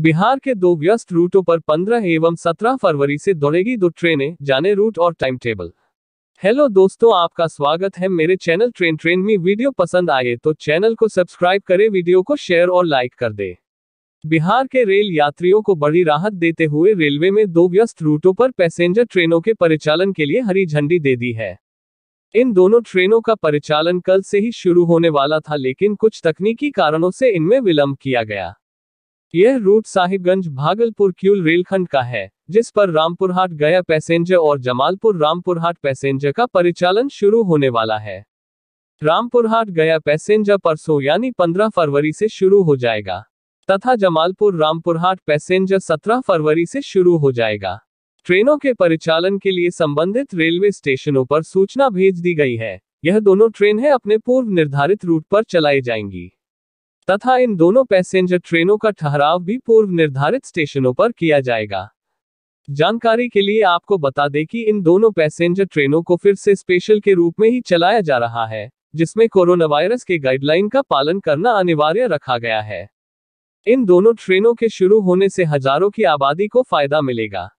बिहार के दो व्यस्त रूटों पर 15 एवं 17 फरवरी से दौड़ेगी दो ट्रेनें जाने रूट और टाइम टेबल हेलो दोस्तों आपका स्वागत है मेरे चैनल ट्रेन ट्रेन में वीडियो पसंद आए तो चैनल को सब्सक्राइब करें वीडियो को शेयर और लाइक कर दे बिहार के रेल यात्रियों को बड़ी राहत देते हुए रेलवे में दो व्यस्त रूटों पर पैसेंजर ट्रेनों के परिचालन के लिए हरी झंडी दे दी है इन दोनों ट्रेनों का परिचालन कल से ही शुरू होने वाला था लेकिन कुछ तकनीकी कारणों से इनमें विलंब किया गया यह रूट साहिबगंज भागलपुर क्यूल रेलखंड का है जिस पर रामपुरहाट गया पैसेंजर और जमालपुर रामपुरहाट पैसेंजर का परिचालन शुरू होने वाला है रामपुरहाट गया पैसेंजर परसों यानी 15 फरवरी से शुरू हो जाएगा तथा जमालपुर रामपुरहाट पैसेंजर 17 फरवरी से शुरू हो जाएगा ट्रेनों के परिचालन के लिए संबंधित रेलवे स्टेशनों पर सूचना भेज दी गई है यह दोनों ट्रेन है अपने पूर्व निर्धारित रूट पर चलाई जाएंगी तथा इन दोनों पैसेंजर ट्रेनों का ठहराव भी पूर्व निर्धारित स्टेशनों पर किया जाएगा जानकारी के लिए आपको बता दें कि इन दोनों पैसेंजर ट्रेनों को फिर से स्पेशल के रूप में ही चलाया जा रहा है जिसमें कोरोना वायरस के गाइडलाइन का पालन करना अनिवार्य रखा गया है इन दोनों ट्रेनों के शुरू होने से हजारों की आबादी को फायदा मिलेगा